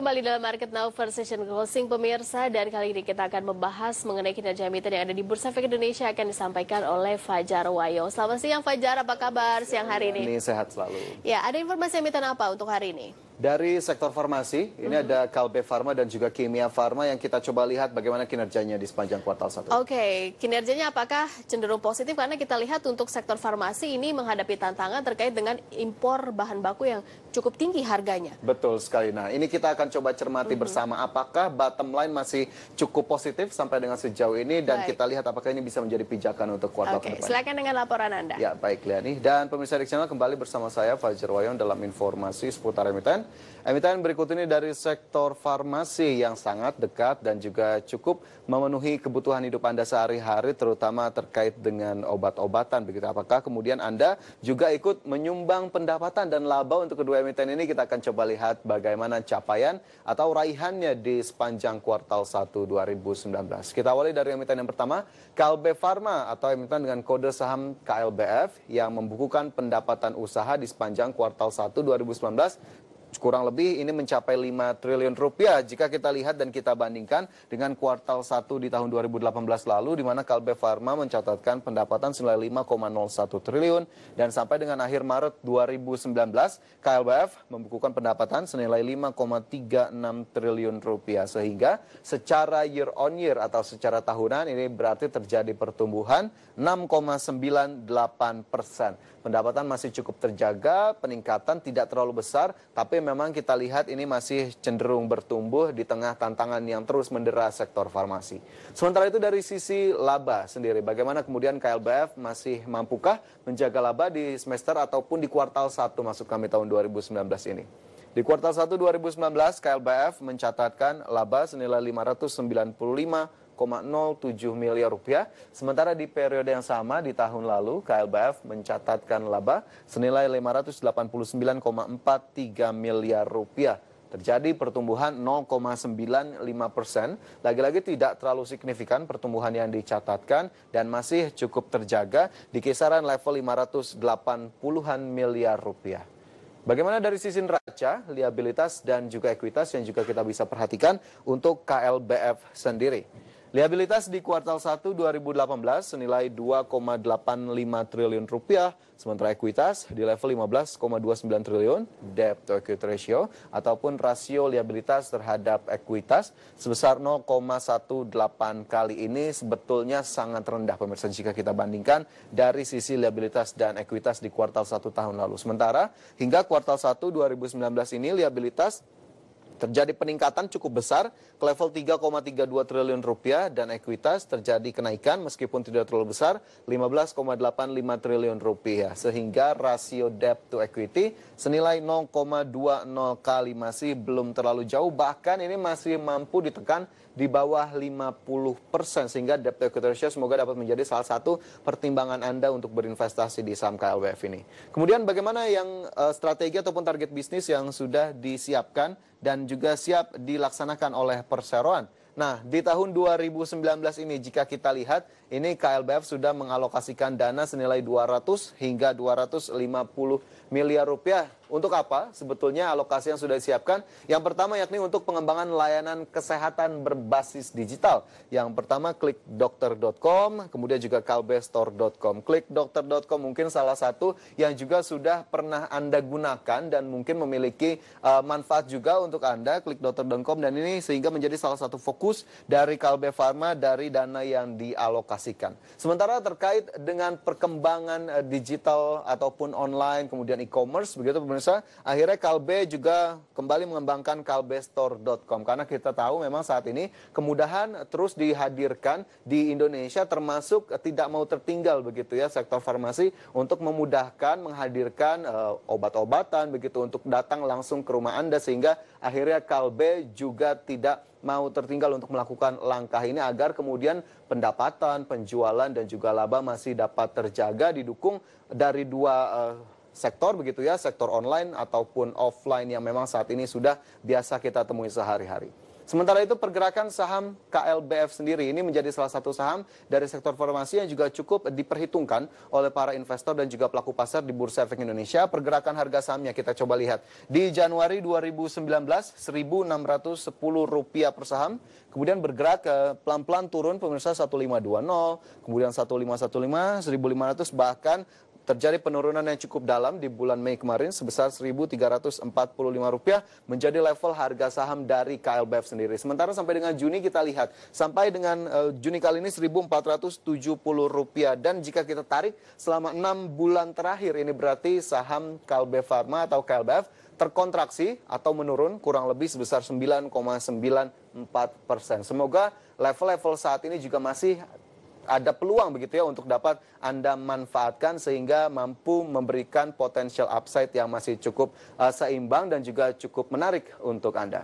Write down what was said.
Kembali dalam Market Now First Session Closing pemirsa dan kali ini kita akan membahas mengenai kinerja emiten yang ada di Bursa Efek Indonesia akan disampaikan oleh Fajar Wayo. Selamat siang Fajar, apa kabar siang hari ini? Ini sehat selalu. Ya, ada informasi emiten apa untuk hari ini? Dari sektor farmasi, ini mm -hmm. ada Kalbe Farma dan juga Kimia Farma yang kita coba lihat bagaimana kinerjanya di sepanjang kuartal satu. Oke, okay. kinerjanya apakah cenderung positif? Karena kita lihat untuk sektor farmasi ini menghadapi tantangan terkait dengan impor bahan baku yang cukup tinggi harganya. Betul sekali. Nah, ini kita akan coba cermati mm -hmm. bersama apakah bottom line masih cukup positif sampai dengan sejauh ini dan baik. kita lihat apakah ini bisa menjadi pijakan untuk kuartal okay. ke depan. Silakan dengan laporan Anda. Ya, baik Liani. Dan pemirsa di channel kembali bersama saya Fajar Wayong dalam informasi seputar emiten Emiten berikut ini dari sektor farmasi yang sangat dekat dan juga cukup memenuhi kebutuhan hidup Anda sehari-hari terutama terkait dengan obat-obatan begitu. Apakah kemudian Anda juga ikut menyumbang pendapatan dan laba untuk kedua emiten ini? Kita akan coba lihat bagaimana capaian atau raihannya di sepanjang kuartal 1 2019. Kita awali dari emiten yang pertama, KLB Pharma atau emiten dengan kode saham KLBF yang membukukan pendapatan usaha di sepanjang kuartal 1 2019 kurang lebih ini mencapai 5 triliun rupiah jika kita lihat dan kita bandingkan dengan kuartal 1 di tahun 2018 lalu di mana Kalbe Farma mencatatkan pendapatan senilai 5,01 triliun dan sampai dengan akhir Maret 2019 KLBF membukukan pendapatan senilai 5,36 triliun rupiah sehingga secara year on year atau secara tahunan ini berarti terjadi pertumbuhan 6,98 persen. Pendapatan masih cukup terjaga, peningkatan tidak terlalu besar, tapi memang kita lihat ini masih cenderung bertumbuh di tengah tantangan yang terus mendera sektor farmasi. Sementara itu dari sisi laba sendiri, bagaimana kemudian KLBF masih mampukah menjaga laba di semester ataupun di kuartal 1 masuk kami tahun 2019 ini? Di kuartal 1 2019, KLBF mencatatkan laba senilai 595 1,07 miliar rupiah. Sementara di periode yang sama di tahun lalu, KLBF mencatatkan laba senilai 589,43 miliar rupiah terjadi pertumbuhan 0,95 persen. Lagi-lagi tidak terlalu signifikan pertumbuhan yang dicatatkan dan masih cukup terjaga di kisaran level 580-an miliar rupiah. Bagaimana dari sisi neraca, liabilitas dan juga ekuitas yang juga kita bisa perhatikan untuk KLBF sendiri. Liabilitas di kuartal 1 2018 senilai 2,85 triliun rupiah, sementara ekuitas di level 15,29 triliun, debt to equity ratio ataupun rasio liabilitas terhadap ekuitas sebesar 0,18 kali ini sebetulnya sangat rendah pemirsa jika kita bandingkan dari sisi liabilitas dan ekuitas di kuartal 1 tahun lalu. Sementara hingga kuartal 1 2019 ini liabilitas Terjadi peningkatan cukup besar ke level 3,32 triliun rupiah dan ekuitas terjadi kenaikan meskipun tidak terlalu besar 15,85 triliun rupiah sehingga rasio debt to equity senilai 0,20 kali masih belum terlalu jauh bahkan ini masih mampu ditekan di bawah 50% sehingga debt to equity ratio semoga dapat menjadi salah satu pertimbangan Anda untuk berinvestasi di saham KLWF ini. Kemudian bagaimana yang eh, strategi ataupun target bisnis yang sudah disiapkan dan juga siap dilaksanakan oleh perseroan. Nah, di tahun 2019 ini jika kita lihat, ini KLBF sudah mengalokasikan dana senilai 200 hingga 250 miliar rupiah. Untuk apa? Sebetulnya alokasi yang sudah disiapkan. Yang pertama yakni untuk pengembangan layanan kesehatan berbasis digital. Yang pertama klik dokter.com, kemudian juga kalbestor.com. Klik dokter.com mungkin salah satu yang juga sudah pernah Anda gunakan dan mungkin memiliki uh, manfaat juga untuk Anda. Klik dokter.com dan ini sehingga menjadi salah satu fokus dari Kalbe Pharma dari dana yang dialokasikan. Sementara terkait dengan perkembangan eh, digital ataupun online kemudian dan e-commerce begitu pemirsa. Akhirnya Kalbe juga kembali mengembangkan kalbestore.com karena kita tahu memang saat ini kemudahan terus dihadirkan di Indonesia termasuk tidak mau tertinggal begitu ya sektor farmasi untuk memudahkan menghadirkan uh, obat-obatan begitu untuk datang langsung ke rumah Anda sehingga akhirnya Kalbe juga tidak mau tertinggal untuk melakukan langkah ini agar kemudian pendapatan, penjualan dan juga laba masih dapat terjaga didukung dari dua uh, sektor begitu ya, sektor online ataupun offline yang memang saat ini sudah biasa kita temui sehari-hari. Sementara itu pergerakan saham KLBF sendiri ini menjadi salah satu saham dari sektor farmasi yang juga cukup diperhitungkan oleh para investor dan juga pelaku pasar di Bursa Efek Indonesia. Pergerakan harga sahamnya kita coba lihat. Di Januari 2019 1.610 rupiah per saham, kemudian bergerak ke pelan-pelan turun pemirsa 1520, kemudian 1515, 1500 bahkan Terjadi penurunan yang cukup dalam di bulan Mei kemarin sebesar Rp1.345 menjadi level harga saham dari KLBF sendiri. Sementara sampai dengan Juni kita lihat sampai dengan uh, Juni kali ini Rp1.470 dan jika kita tarik selama 6 bulan terakhir ini berarti saham KLBF Pharma atau KLBF terkontraksi atau menurun kurang lebih sebesar 9,94 persen. Semoga level-level saat ini juga masih ada peluang begitu ya untuk dapat Anda manfaatkan sehingga mampu memberikan potensial upside yang masih cukup uh, seimbang dan juga cukup menarik untuk Anda.